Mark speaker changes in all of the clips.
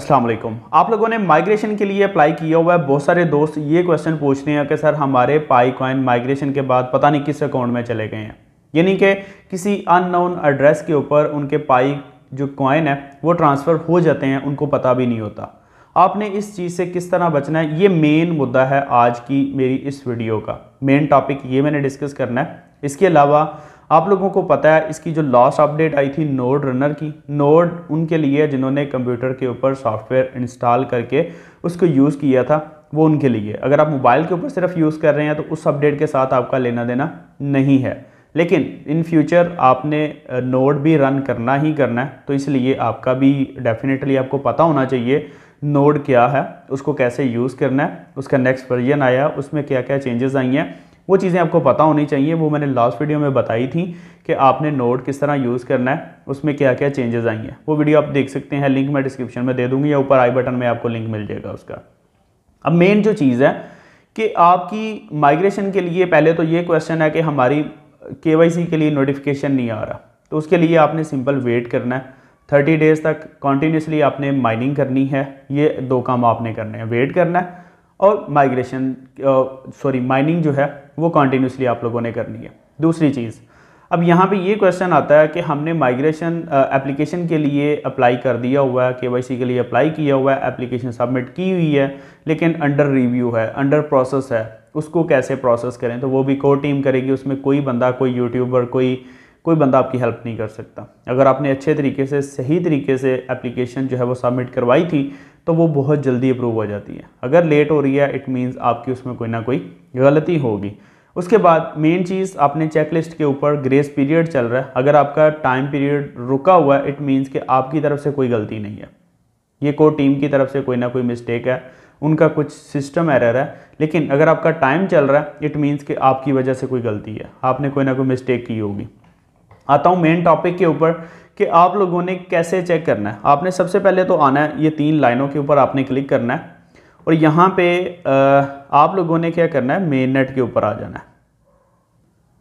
Speaker 1: अस्सलाम वालेकुम आप लोगों ने माइग्रेशन के लिए अप्लाई किया हुआ है बहुत सारे दोस्त ये क्वेश्चन पूछ रहे हैं कि सर हमारे पाई कॉइन माइग्रेशन के बाद पता नहीं किस अकाउंट में चले गए हैं यानी कि किसी अननोन एड्रेस के ऊपर उनके पाई जो कॉइन है वो ट्रांसफ़र हो जाते हैं उनको पता भी नहीं होता आपने इस चीज़ से किस तरह बचना है ये मेन मुद्दा है आज की मेरी इस वीडियो का मेन टॉपिक ये मैंने डिस्कस करना है इसके अलावा आप लोगों को पता है इसकी जो लास्ट अपडेट आई थी नोड रनर की नोड उनके लिए जिन्होंने कंप्यूटर के ऊपर सॉफ्टवेयर इंस्टॉल करके उसको यूज़ किया था वो उनके लिए अगर आप मोबाइल के ऊपर सिर्फ यूज़ कर रहे हैं तो उस अपडेट के साथ आपका लेना देना नहीं है लेकिन इन फ्यूचर आपने नोड भी रन करना ही करना है तो इसलिए आपका भी डेफिनेटली आपको पता होना चाहिए नोड क्या है उसको कैसे यूज़ करना है उसका नेक्स्ट वर्जन आया उसमें क्या क्या चेंजेस आई हैं वो चीज़ें आपको पता होनी चाहिए वो मैंने लास्ट वीडियो में बताई थी कि आपने नोट किस तरह यूज़ करना है उसमें क्या क्या चेंजेस आई हैं वो वीडियो आप देख सकते हैं लिंक मैं डिस्क्रिप्शन में दे दूंगी या ऊपर आई बटन में आपको लिंक मिल जाएगा उसका अब मेन जो चीज़ है कि आपकी माइग्रेशन के लिए पहले तो ये क्वेश्चन है कि हमारी के के लिए नोटिफिकेशन नहीं आ रहा तो उसके लिए आपने सिंपल वेट करना है थर्टी डेज़ तक कॉन्टीन्यूसली आपने माइनिंग करनी है ये दो काम आपने करने हैं वेट करना है और माइग्रेशन सॉरी माइनिंग जो है वो कंटिन्यूसली आप लोगों ने करनी है दूसरी चीज़ अब यहाँ पे ये क्वेश्चन आता है कि हमने माइग्रेशन एप्लीकेशन uh, के लिए अप्लाई कर दिया हुआ है के के लिए अप्लाई किया हुआ है एप्लीकेशन सबमिट की हुई है लेकिन अंडर रिव्यू है अंडर प्रोसेस है उसको कैसे प्रोसेस करें तो वो भी कोर टीम करेगी उसमें कोई बंदा कोई यूट्यूबर कोई कोई बंदा आपकी हेल्प नहीं कर सकता अगर आपने अच्छे तरीके से सही तरीके से एप्लीकेशन जो है वो सबमिट करवाई थी तो वो बहुत जल्दी अप्रूव हो जाती है अगर लेट हो रही है इट मीन्स आपकी उसमें कोई ना कोई गलती होगी उसके बाद मेन चीज़ आपने चेकलिस्ट के ऊपर ग्रेस पीरियड चल रहा है अगर आपका टाइम पीरियड रुका हुआ है इट मीन्स कि आपकी तरफ से कोई गलती नहीं है ये को टीम की तरफ से कोई ना कोई मिस्टेक है उनका कुछ सिस्टम एरर है लेकिन अगर आपका टाइम चल रहा है इट मीन्स कि आपकी वजह से कोई गलती है आपने कोई ना कोई मिस्टेक की होगी आता हूँ मेन टॉपिक के ऊपर कि आप लोगों ने कैसे चेक करना है आपने सबसे पहले तो आना है ये तीन लाइनों के ऊपर आपने क्लिक करना है और यहाँ पे आप लोगों ने क्या करना है मेन नेट के ऊपर आ जाना है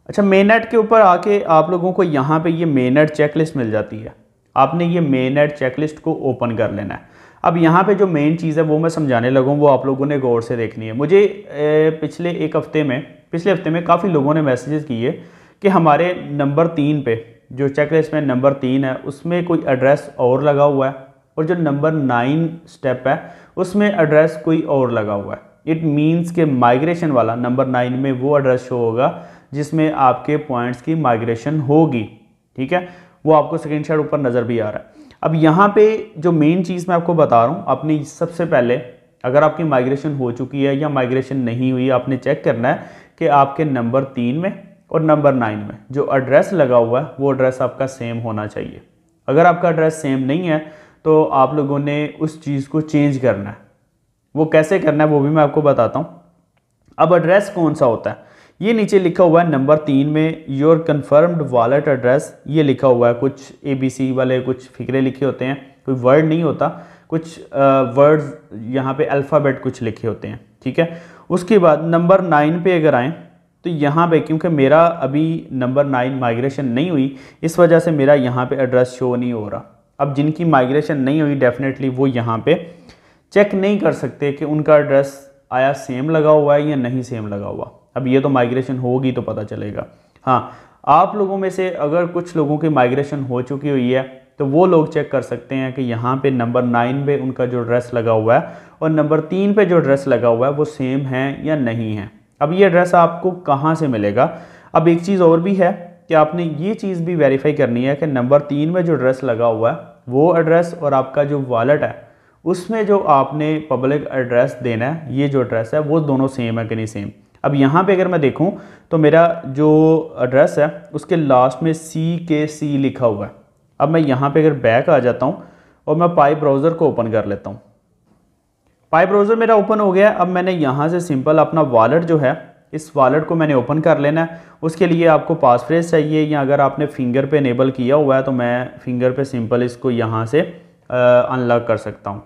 Speaker 1: अच्छा मेन नेट के ऊपर आके आप लोगों को यहाँ पे ये मेन नेट चेकलिस्ट मिल जाती है आपने ये मेन नेट चेकलिस्ट को ओपन कर लेना है अब यहाँ पे जो मेन चीज़ है वो मैं समझाने लगा वो आप लोगों ने गौर से देखनी है मुझे पिछले एक हफ्ते में पिछले हफ्ते में काफ़ी लोगों ने मैसेजेस किए कि हमारे नंबर तीन पे जो चेक लिस्ट में नंबर तीन है उसमें कोई एड्रेस और लगा हुआ है और जो नंबर नाइन स्टेप है उसमें एड्रेस कोई और लगा हुआ है इट मीन्स के माइग्रेशन वाला नंबर नाइन में वो एड्रेस शो होगा जिसमें आपके पॉइंट्स की माइग्रेशन होगी ठीक है वो आपको सेकेंड शेड ऊपर नज़र भी आ रहा है अब यहाँ पे जो मेन चीज़ मैं आपको बता रहा हूँ अपनी सबसे पहले अगर आपकी माइग्रेशन हो चुकी है या माइग्रेशन नहीं हुई आपने चेक करना है कि आपके नंबर तीन में और नंबर नाइन में जो एड्रेस लगा हुआ है वो एड्रेस आपका सेम होना चाहिए अगर आपका एड्रेस सेम नहीं है तो आप लोगों ने उस चीज़ को चेंज करना है वो कैसे करना है वो भी मैं आपको बताता हूँ अब एड्रेस कौन सा होता है ये नीचे लिखा हुआ है नंबर तीन में योर कन्फर्म्ड वॉलेट एड्रेस ये लिखा हुआ है कुछ ए बी सी वाले कुछ फिक्रे लिखे होते हैं कोई वर्ड नहीं होता कुछ वर्ड्स यहाँ पे अल्फ़ाबेट कुछ लिखे होते हैं ठीक है उसके बाद नंबर नाइन पे अगर आएँ तो यहाँ पे क्योंकि मेरा अभी नंबर नाइन माइग्रेशन नहीं हुई इस वजह से मेरा यहाँ पे एड्रेस शो नहीं हो रहा अब जिनकी माइग्रेशन नहीं हुई डेफिनेटली वो यहाँ पे चेक नहीं कर सकते कि उनका एड्रेस आया सेम लगा हुआ है या नहीं सेम लगा हुआ अब ये तो माइग्रेशन होगी तो पता चलेगा हाँ आप लोगों में से अगर कुछ लोगों की माइग्रेशन हो चुकी हुई है तो वो लोग चेक कर सकते हैं कि यहाँ पे नंबर नाइन पे उनका जो ड्रेस लगा हुआ है और नंबर तीन पे जो ड्रेस लगा हुआ है वो सेम है या नहीं है अब ये एड्रेस आपको कहाँ से मिलेगा अब एक चीज़ और भी है कि आपने ये चीज़ भी वेरीफाई करनी है कि नंबर तीन में जो एड्रेस लगा हुआ है वो एड्रेस और आपका जो वॉलेट है उसमें जो आपने पब्लिक एड्रेस देना है ये जो एड्रेस है वो दोनों सेम है कि नहीं सेम अब यहाँ पे अगर मैं देखूँ तो मेरा जो एड्रेस है उसके लास्ट में सी के सी लिखा हुआ है अब मैं यहाँ पे अगर बैक आ जाता हूँ और मैं पाई ब्राउज़र को ओपन कर लेता हूँ पाई ब्राउज़र मेरा ओपन हो गया अब मैंने यहाँ से सिंपल अपना वॉलेट जो है इस वॉलेट को मैंने ओपन कर लेना है उसके लिए आपको पासफ्रेज चाहिए या अगर आपने फिंगर पे इनेबल किया हुआ है तो मैं फिंगर पे सिंपल इसको यहाँ से अनलॉक कर सकता हूँ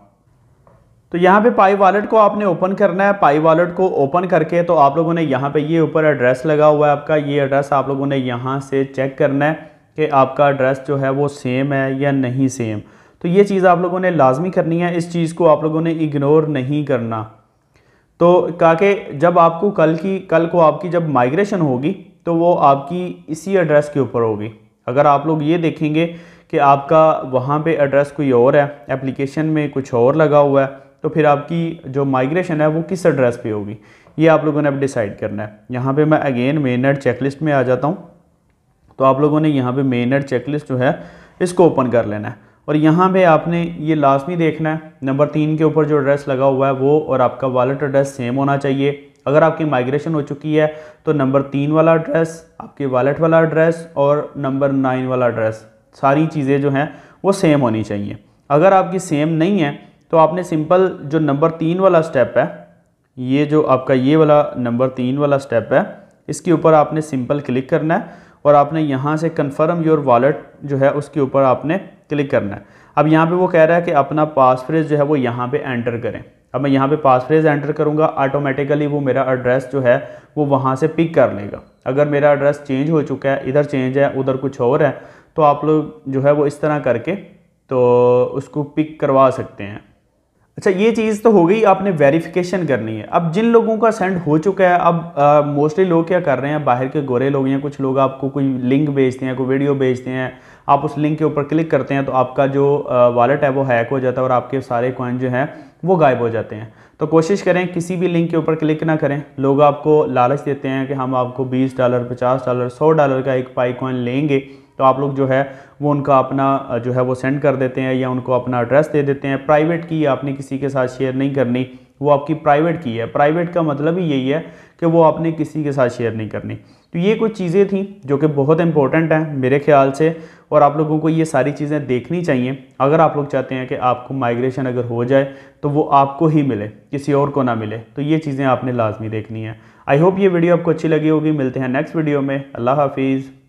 Speaker 1: तो यहाँ पे पाई वॉलेट को आपने ओपन करना है पाई वॉलेट को ओपन करके तो आप लोगों ने यहाँ पे ये ऊपर एड्रेस लगा हुआ है आपका ये एड्रेस आप लोगों ने यहाँ से चेक करना है कि आपका एड्रेस जो है वो सेम है या नहीं सेम तो ये चीज़ आप लोगों ने लाजमी करनी है इस चीज़ को आप लोगों ने इग्नोर नहीं करना तो का जब आपको कल की कल को आपकी जब माइग्रेशन होगी तो वो आपकी इसी एड्रेस के ऊपर होगी अगर आप लोग ये देखेंगे कि आपका वहाँ पे एड्रेस कोई और है एप्लीकेशन में कुछ और लगा हुआ है तो फिर आपकी जो माइग्रेशन है वो किस एड्रेस पे होगी ये आप लोगों ने अब डिसाइड करना है यहाँ पे मैं अगेन चेक चेकलिस्ट में आ जाता हूँ तो आप लोगों ने यहाँ पे चेक चेकलिस्ट जो है इसको ओपन कर लेना है और यहाँ पे आपने ये लाजमी देखना है नंबर तीन के ऊपर जो एड्रेस लगा हुआ है वो और आपका वॉलेट एड्रेस सेम होना चाहिए अगर आपकी माइग्रेशन हो चुकी है तो नंबर तीन वाला एड्रेस आपके वॉलेट वाला एड्रेस और नंबर नाइन वाला एड्रेस सारी चीज़ें जो हैं वो सेम होनी चाहिए अगर आपकी सेम नहीं है तो आपने सिंपल जो नंबर तीन वाला स्टेप है ये जो आपका ये वाला नंबर तीन वाला स्टेप है इसके ऊपर आपने सिंपल क्लिक करना है और आपने यहाँ से कन्फर्म योर वॉलेट जो है उसके ऊपर आपने क्लिक करना है अब यहाँ पे वो कह रहा है कि अपना पासफ्रेज जो है वो यहाँ पे एंटर करें अब मैं यहाँ पे पासफ्रेज एंटर करूँगा ऑटोमेटिकली वो मेरा एड्रेस जो है वो वहाँ से पिक कर लेगा अगर मेरा एड्रेस चेंज हो चुका है इधर चेंज है उधर कुछ और है तो आप लोग जो है वो इस तरह करके तो उसको पिक करवा सकते हैं अच्छा ये चीज़ तो हो गई आपने वेरिफिकेशन करनी है अब जिन लोगों का सेंड हो चुका है अब मोस्टली लोग क्या कर रहे हैं बाहर के गोरे लोग हैं कुछ लोग आपको कोई लिंक भेजते हैं कोई वीडियो भेजते हैं आप उस लिंक के ऊपर क्लिक करते हैं तो आपका जो वॉलेट है वो हैक हो जाता है और आपके सारे कॉइन जो हैं वो गायब हो जाते हैं तो कोशिश करें किसी भी लिंक के ऊपर क्लिक ना करें लोग आपको लालच देते हैं कि हम आपको बीस डॉलर पचास डॉलर सौ डॉलर का एक पाई कॉइन लेंगे तो आप लोग जो है वो उनका अपना जो है वो सेंड कर देते हैं या उनको अपना एड्रेस दे देते हैं प्राइवेट की आपने किसी के साथ शेयर नहीं करनी वो आपकी प्राइवेट की है प्राइवेट का मतलब ही यही है कि वो आपने किसी के साथ शेयर नहीं करनी तो ये कुछ चीज़ें थी जो कि बहुत इंपॉर्टेंट हैं मेरे ख्याल से और आप लोगों को ये सारी चीज़ें देखनी चाहिए अगर आप लोग चाहते हैं कि आपको माइग्रेशन अगर हो जाए तो वो आपको ही मिले किसी और को ना मिले तो ये चीज़ें आपने लाजमी देखनी है आई होप ये वीडियो आपको अच्छी लगी होगी मिलते हैं नेक्स्ट वीडियो में अल्लाह हाफिज़